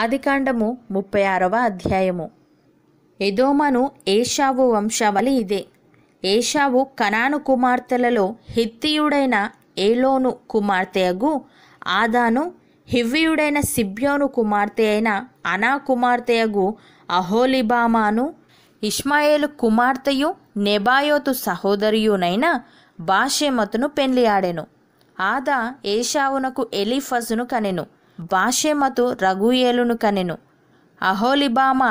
ಆದಿಕಾಂಡಮು ಮುಪ್ಪ ಆರವ ಅಧ್ಯ ಎದೋಮನು ಏಷಾವು ವಂಶಾವಳಿ ಇದೆ ಏಷಾವು ಕನಾನು ಕುಮಾರ್ತೆಲ ಹಿತ್ತೀಯುಡನ ಏಲೋನು ಕುಮಾರ್ತೆಯಗೂ ಆದಾನು ಹಿವ್ಯುಡೈನ ಸಿಬ್ಯೋನು ಕುಮಾರ್ತೆ ಅನಾ ಅನಾಮಾರ್ತೆಯಗು ಅಹೋಲಿಬಾಮಾನು ಇಸ್ಮಾಯೇಲ್ ಕುಮಾರ್ತೆಯು ನೆಬಾಯೋತು ಸಹೋದರಿಯುನೈನ ಭಾಷೆಮತನು ಪೆನ್ಲಿ ಆಡನು ಆಧಾ ಏಷಾವು ಎಲಿಫುನು ಕನೆನು బాషెమతు రఘుయేలును కనెను అహోలిబామ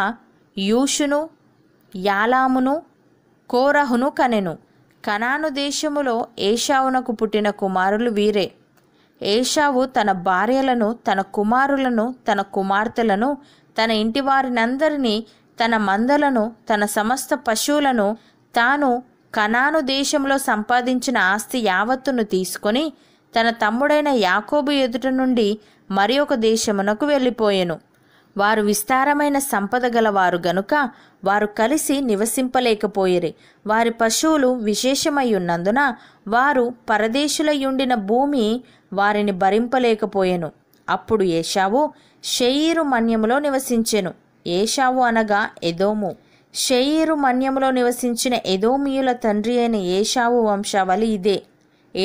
యూషును యాలామును కోరహును కనెను కనాను దేశములో ఏషావునకు పుట్టిన కుమారులు వీరే ఏషావు తన భార్యలను తన కుమారులను తన కుమార్తెలను తన ఇంటి వారినందరినీ తన మందలను తన సమస్త పశువులను తాను కనాను దేశంలో సంపాదించిన ఆస్తి యావత్తును తీసుకొని తన తమ్ముడైన యాకోబు ఎదుట నుండి మరి ఒక దేశమునకు వెళ్ళిపోయెను వారు విస్తారమైన సంపద గలవారు గనుక వారు కలిసి నివసింపలేకపోయిరి వారి పశువులు విశేషమయ్యున్నందున వారు పరదేశులయుండిన భూమి వారిని భరింపలేకపోయెను అప్పుడు ఏషావు షెయీరు మన్యములో నివసించెను ఏషావు అనగా ఎదోము షెయీరు మన్యములో నివసించిన ఎదోమియుల తండ్రి అయిన ఏషావు వంశావళి ఇదే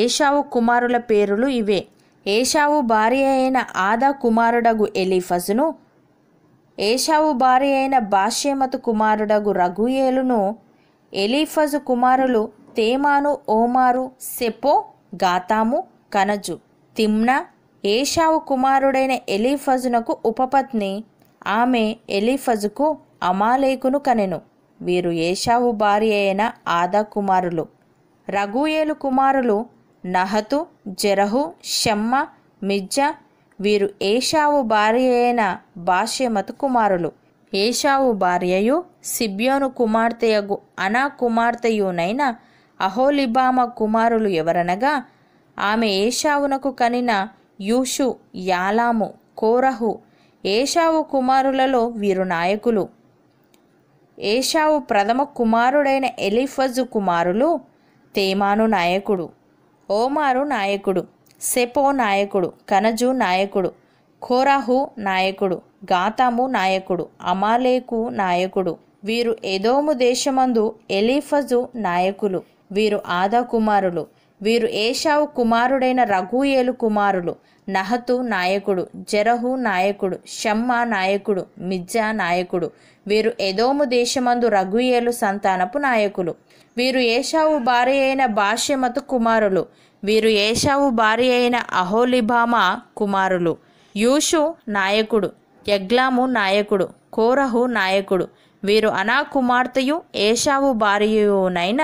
ఏషావు కుమారుల పేరులు ఇవే ఏషావు భార్య అయిన ఆదా కుమారుడగు ఎలిఫజును ఏషావు భార్య అయిన బాష్యమతు కుమారుడగు రఘుయేలును ఎలీఫజు కుమారులు తేమాను ఓమారు సెపో గాతాము కనజు తిమ్నా ఏషావు కుమారుడైన ఎలీఫజునకు ఉపపత్ని ఆమె ఎలీఫజుకు అమాలేకును కనెను వీరు ఏషావు భార్య అయిన ఆదా కుమారులు రఘుయేలు కుమారులు నహతు జరహు షమ్మ మిజ్జ వీరు ఏషావు భార్య అయిన బాష్యమతు కుమారులు ఏషావు భార్యయు సిబ్యోను కుమార్తెయగు అనా కుమార్తెయునైన అహోలిబామ కుమారులు ఎవరనగా ఆమె ఏషావునకు కనిన యూషు యాలాము కోరహు ఏషావు కుమారులలో వీరు నాయకులు ఏషావు ప్రథమ కుమారుడైన ఎలిఫజు కుమారులు తేమాను నాయకుడు ఓమారు నాయకుడు సెపో నాయకుడు కనజు నాయకుడు ఖోరాహు నాయకుడు గాతాము నాయకుడు అమాలేకు నాయకుడు వీరు ఎదోము దేశమందు ఎలీఫజు నాయకులు వీరు ఆదా కుమారులు వీరు ఏషావు కుమారుడైన రఘుయేలు కుమారులు నహతు నాయకుడు జరహు నాయకుడు షమ్మా నాయకుడు మిజ్జా నాయకుడు వీరు ఎదోము దేశమందు రఘుయేలు సంతానపు నాయకులు వీరు ఏషావు భార్య అయిన భాష్యమతు కుమారులు వీరు ఏషావు భార్య అయిన అహోలిభామ కుమారులు యూషు నాయకుడు యగ్లాము నాయకుడు కోరహు నాయకుడు వీరు అనా కుమార్తెయు ఏషావు భార్యయునైన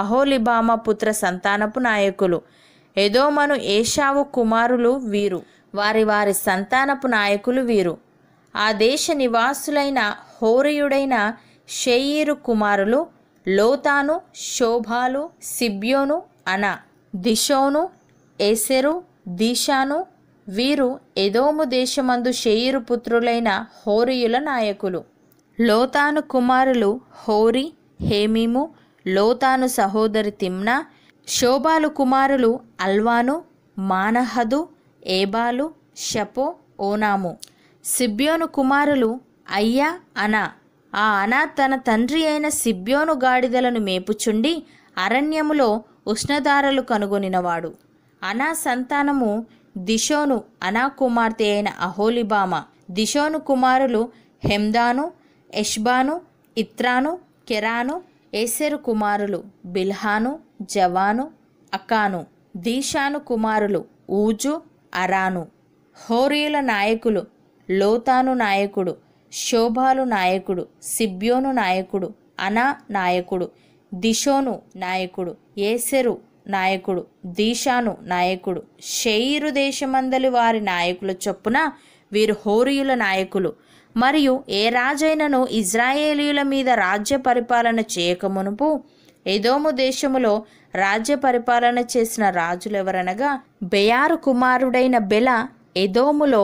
అహోలిభామ పుత్ర సంతానపు నాయకులు ఎదోమను ఏషావు కుమారులు వీరు వారి వారి సంతానపు నాయకులు వీరు ఆ దేశ నివాసులైన హోరియుడైన షెయీరు కుమారులు లోతాను శోభాలు సిబ్యోను అన దిశోను ఎసెరు దీశాను వీరు ఎదోము దేశమందు షేయిరు పుత్రులైన హోరియుల నాయకులు లోతాను కుమారులు హోరి హేమీము లోతాను సహోదరి తిమ్నా శోభాలు కుమారులు అల్వాను మానహదు ఏబాలు షపో ఓనాము సిబ్యోను కుమారులు అయ్యా అనా ఆ అనా తన తండ్రి అయిన సిబ్యోను గాడిదలను మేపుచుండి అరణ్యములో ఉష్ణధారలు కనుగొనినవాడు అనా సంతానము దిశోను అనా కుమార్తె అయిన అహోలిబామ దిశోను కుమారులు హెమ్దాను ఎష్బాను ఇత్రాను కెరాను ఏసెరు కుమారులు బిల్హాను జవాను అకాను దీశాను కుమారులు ఊజు అరాను హోరీల నాయకులు లోతాను నాయకుడు శోభాలు నాయకుడు సిబ్యోను నాయకుడు అనా నాయకుడు దిషోను నాయకుడు ఏసెరు నాయకుడు దీశాను నాయకుడు షెయిరు దేశమందలి వారి నాయకుల చొప్పున వీరు హోరియుల నాయకులు మరియు ఏ రాజైనను ఇజ్రాయేలీయుల మీద రాజ్య పరిపాలన చేయకమునుపు ఎదోము దేశములో రాజ్య పరిపాలన చేసిన రాజులెవరనగా బెయారు కుమారుడైన బెల ఎదోములో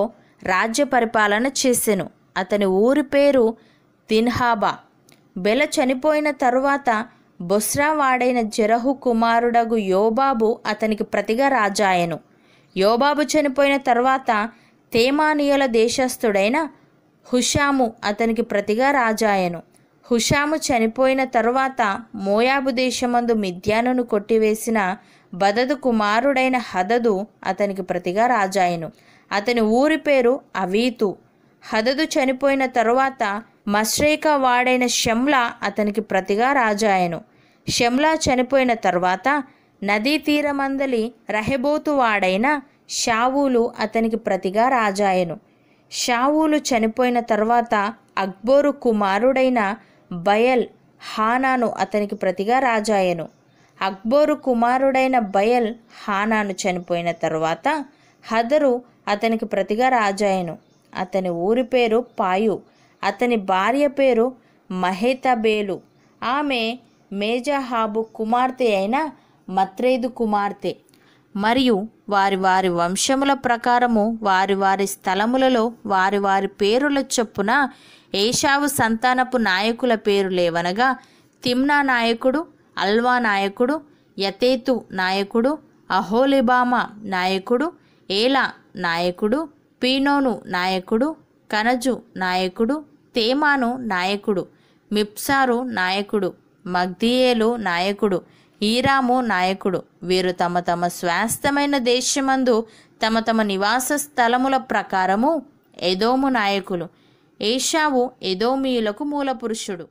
రాజ్య పరిపాలన చేసెను అతని ఊరి పేరు తిన్హాబా బెల చనిపోయిన తరువాత బొస్రా వాడైన జరహు కుమారుడగు యోబాబు అతనికి ప్రతిగా రాజాయను యోబాబు చనిపోయిన తర్వాత తేమానియుల దేశస్థుడైన హుషాము అతనికి ప్రతిగా రాజాయను హుషాము చనిపోయిన తరువాత మోయాబు దేశమందు మిద్యానును కొట్టివేసిన బదదు కుమారుడైన హదదు అతనికి ప్రతిగా రాజాయను అతని ఊరి పేరు అవీతు హదదు చనిపోయిన తరువాత మశ్రేక వాడైన షమ్లా అతనికి ప్రతిగా రాజాయను షమ్లా చనిపోయిన తర్వాత నదీ తీరమందలి రహెబోతు వాడైన షావులు అతనికి ప్రతిగా రాజాయను షావులు చనిపోయిన తర్వాత అక్బోరు కుమారుడైన బయల్ హానాను అతనికి ప్రతిగా రాజాయను అక్బోరు కుమారుడైన బయల్ హానాను చనిపోయిన తర్వాత హదరు అతనికి ప్రతిగా రాజాయను అతని ఊరి పేరు పాయు అతని భార్య పేరు మహేతబేలు ఆమె మేజహాబు కుమార్తె అయిన మత్రేదు కుమార్తె మరియు వారి వారి వంశముల ప్రకారము వారి వారి స్థలములలో వారి వారి పేరుల చొప్పున ఏషావు సంతానపు నాయకుల పేరు లేవనగా తిమ్నా నాయకుడు అల్వా నాయకుడు యతేతు నాయకుడు అహోలిబామా నాయకుడు ఏలా నాయకుడు పీనోను నాయకుడు కనజు నాయకుడు తేమాను నాయకుడు మిప్సారు నాయకుడు మగ్దియేలు నాయకుడు ఈరాము నాయకుడు వీరు తమ తమ స్వాస్థమైన దేశమందు తమ తమ నివాస స్థలముల ప్రకారము ఎదోము నాయకులు ఏషావు ఎదోమీయులకు మూలపురుషుడు